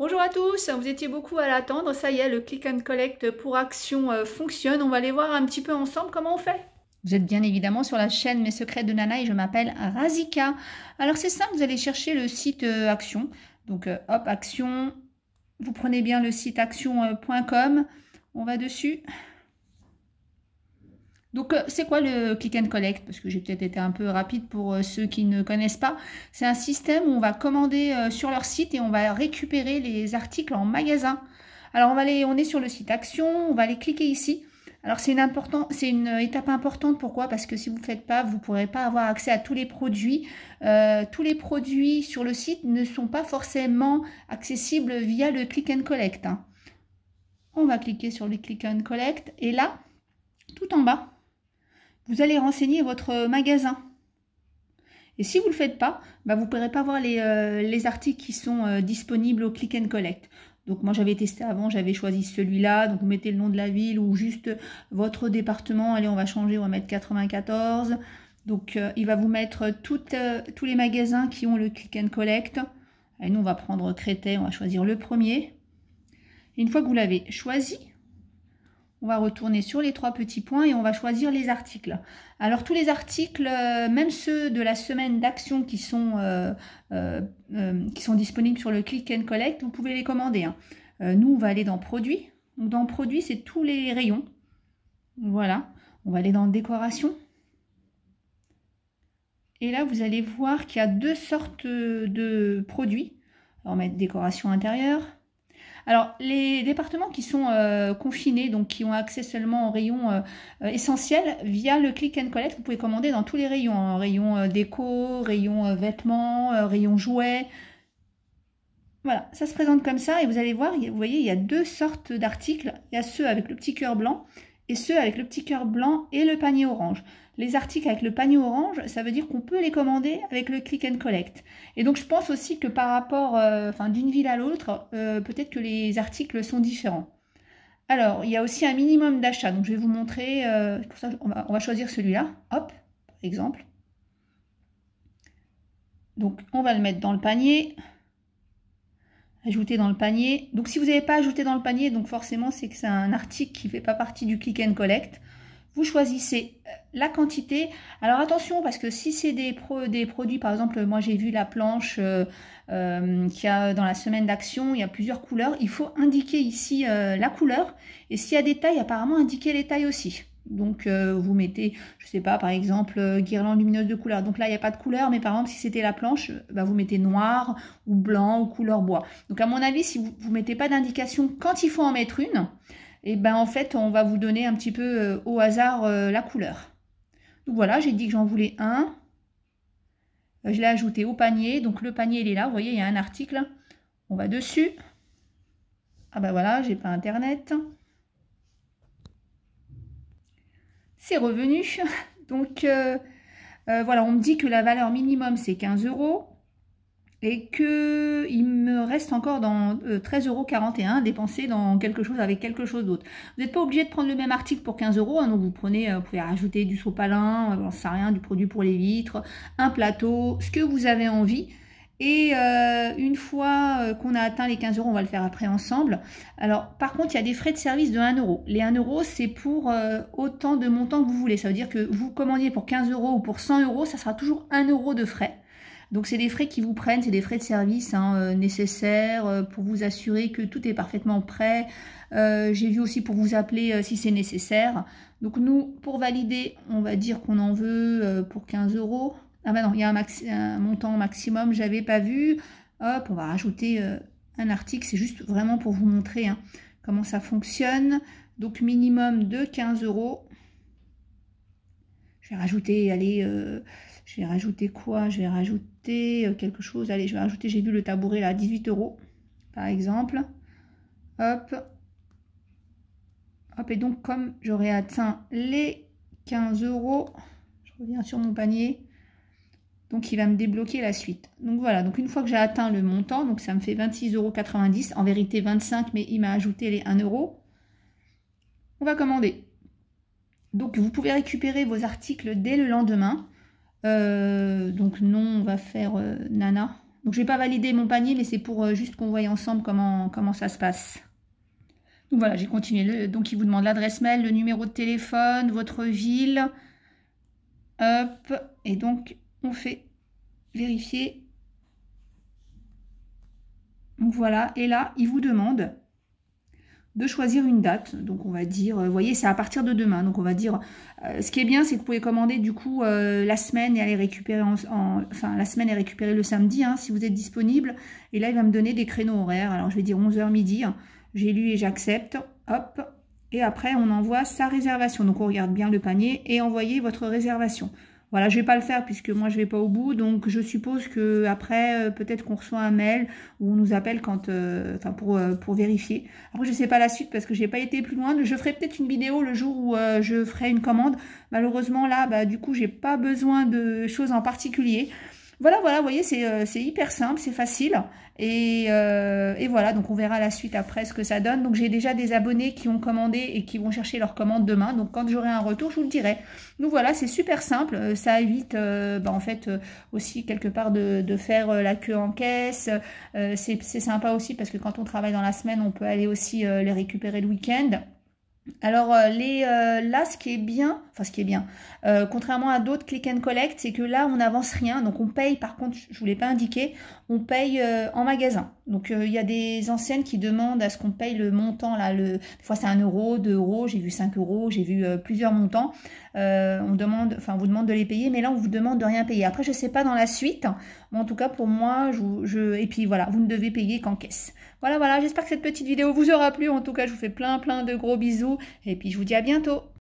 Bonjour à tous, vous étiez beaucoup à l'attendre, ça y est, le click and collect pour action euh, fonctionne, on va aller voir un petit peu ensemble comment on fait. Vous êtes bien évidemment sur la chaîne Mes Secrets de Nana et je m'appelle Razika. Alors c'est simple, vous allez chercher le site euh, Action. Donc euh, hop, Action, vous prenez bien le site action.com, on va dessus. Donc, euh, c'est quoi le click and collect Parce que j'ai peut-être été un peu rapide pour euh, ceux qui ne connaissent pas. C'est un système où on va commander euh, sur leur site et on va récupérer les articles en magasin. Alors, on, va aller, on est sur le site Action, on va aller cliquer ici. Alors, c'est une, étape importante. Pourquoi Parce que si vous ne faites pas, vous ne pourrez pas avoir accès à tous les produits. tous les produits sur le site ne sont pas forcément accessibles via le click and collect. Hein. On va cliquer sur le click and collect. Et là, tout en bas, vous allez renseigner votre magasin. Et si vous ne le faites pas, bah, vous ne pourrez pas voir les, euh, articles qui sont euh, disponibles au click and collect. Donc moi j'avais testé avant, j'avais choisi celui-là. Donc vous mettez le nom de la ville ou juste votre département. Allez, on va changer, on va mettre 94. Donc euh, il va vous mettre tous les magasins qui ont le click and collect. Et nous on va prendre Créteil, on va choisir le premier. une fois que vous l'avez choisi, on va retourner sur les trois petits points et on va choisir les articles. Alors tous les articles, euh, même ceux de la semaine d'action qui, sont euh, euh, qui sont disponibles sur le click and collect, vous pouvez les commander. Hein. nous, on va aller dans produits. dans produits, c'est tous les rayons. Voilà. On va aller dans décoration. Et là, vous allez voir qu'il y a deux sortes de produits. on va mettre décoration intérieure. Alors, les départements qui sont euh, confinés, donc qui ont accès seulement aux rayons euh, euh, essentiels, via le click and collect, vous pouvez commander dans tous les rayons. Hein. rayon déco, rayon vêtements, rayon jouets. Voilà, ça se présente comme ça et vous allez voir, vous voyez, il y a deux sortes d'articles. Il y a ceux avec le petit cœur blanc et ceux avec le petit cœur blanc et le panier orange les articles avec le panier orange, ça veut dire qu'on peut les commander avec le click and collect. Et donc je pense aussi que par rapport, euh, d'une ville à l'autre, euh, peut-être que les articles sont différents. Alors, il y a aussi un minimum d'achat. Donc je vais vous montrer, euh, on va, choisir celui-là, hop, par exemple. Donc on va le mettre dans le panier ajouter dans le panier. Donc si vous n'avez pas ajouté dans le panier, donc forcément c'est que c'est un article qui ne fait pas partie du click and collect vous choisissez euh, la quantité. Alors attention, parce que si c'est des, produits, par exemple, moi j'ai vu la planche euh, euh, qui a dans la semaine d'action, il y a plusieurs couleurs, il faut indiquer ici la couleur. Et s'il y a des tailles, apparemment indiquer les tailles aussi. Donc vous mettez, je sais pas, par exemple, guirlande lumineuse de couleur. Donc là, il n'y a pas de couleur, mais par exemple, si c'était la planche, bah, vous mettez noir ou blanc ou couleur bois. Donc à mon avis, si vous ne mettez pas d'indication quand il faut en mettre une, et eh ben en fait on va vous donner un petit peu euh, au hasard euh, la couleur. Donc voilà, j'ai dit que j'en voulais un. Euh, je l'ai ajouté au panier, donc le panier il est là, vous voyez il y a un article. On va dessus. Ah ben voilà, j'ai pas internet. C'est revenu. Donc voilà, on me dit que la valeur minimum c'est 15 euros et que il me reste encore dans 13,41€ euh, dépensé dans quelque chose avec quelque chose d'autre. Vous n'êtes pas obligé de prendre le même article pour 15€, hein, donc vous prenez, euh, vous pouvez rajouter du sopalin, on euh, sait rien, du produit pour les vitres, un plateau, ce que vous avez envie. Et une fois qu'on a atteint les 15 euros, on va le faire après ensemble. Alors, par contre, il y a des frais de service de 1 euro. Les 1 euro, c'est pour autant de montants que vous voulez. Ça veut dire que vous commandiez pour 15 euros ou pour 100 euros, ça sera toujours 1 euro de frais. Donc c'est des frais qui vous prennent, c'est des frais de service hein, euh, nécessaires euh, pour vous assurer que tout est parfaitement prêt. Euh, j'ai vu aussi pour vous appeler si c'est nécessaire. Donc nous, pour valider, on va dire qu'on en veut pour 15 euros. Ah ben non, il y a un, montant maximum, Je n'avais pas vu. Hop, on va rajouter un article, c'est juste vraiment pour vous montrer hein, comment ça fonctionne. Donc minimum de 15 euros. Je vais rajouter, allez, je vais rajouter quoi Je vais rajouter euh, quelque chose. Allez, je vais rajouter, j'ai vu le tabouret là, 18 euros, par exemple. Hop. Hop, et donc comme j'aurai atteint les 15 euros, je reviens sur mon panier. Donc il va me débloquer la suite. Donc voilà, donc une fois que j'ai atteint le montant, donc ça me fait 26,90 euros. En vérité 25, mais il m'a ajouté les 1 euro. On va commander. Donc vous pouvez récupérer vos articles dès le lendemain. Euh, donc non, on va faire euh, Nana. Donc je vais pas valider mon panier, mais c'est pour euh, juste qu'on voit ensemble comment, comment ça se passe. Donc voilà, j'ai continué. donc il vous demande l'adresse mail, le numéro de téléphone, votre ville. Hop, et donc on fait vérifier. Donc voilà, et là, il vous demande de choisir une date. Donc on va dire, euh, vous voyez, c'est à partir de demain. Donc on va dire, euh, ce qui est bien, c'est que vous pouvez commander du coup euh, la semaine et aller récupérer, enfin la semaine et récupérer le samedi, hein, si vous êtes disponible. Et là, il va me donner des créneaux horaires. Alors je vais dire 11h midi, hein. j'ai lu et j'accepte, hop. Et après, on envoie sa réservation. Donc on regarde bien le panier et envoyez votre réservation. Voilà, je vais pas le faire puisque moi je vais pas au bout. Donc je suppose que après euh, peut-être qu'on reçoit un mail ou on nous appelle quand, euh, enfin pour, euh, pour vérifier. Après je sais pas la suite parce que j'ai pas été plus loin. Je ferai peut-être une vidéo le jour où je ferai une commande. Malheureusement là, bah, du coup j'ai pas besoin de choses en particulier. Voilà, voilà, vous voyez, euh, c'est hyper simple, c'est facile. Et, euh, et, voilà, donc on verra la suite après ce que ça donne. Donc j'ai déjà des abonnés qui ont commandé et qui vont chercher leur commande demain. Donc quand j'aurai un retour, je vous le dirai. Donc voilà, c'est super simple. Euh, ça évite bah, en fait aussi quelque part de, de, faire la queue en caisse. c'est sympa aussi parce que quand on travaille dans la semaine, on peut aller aussi les récupérer le week-end. Alors euh, les, euh, là, ce qui est bien, enfin ce qui est bien, euh, contrairement à d'autres click and collect, c'est que là on n'avance rien, donc on paye. Par contre, je ne vous l'ai pas indiqué, on paye en magasin. Donc il y a des anciennes qui demandent à ce qu'on paye le montant là, le, des fois c'est 1 euro, 2 euros, j'ai vu 5 euros, j'ai vu plusieurs montants. Euh, on demande, enfin, vous demande de les payer, mais là, on vous demande de rien payer. Après, je sais pas dans la suite, hein. mais en tout cas, pour moi, je, et puis voilà, vous ne devez payer qu'en caisse. Voilà, voilà, j'espère que cette petite vidéo vous aura plu. En tout cas, je vous fais plein, plein de gros bisous, et puis je vous dis à bientôt.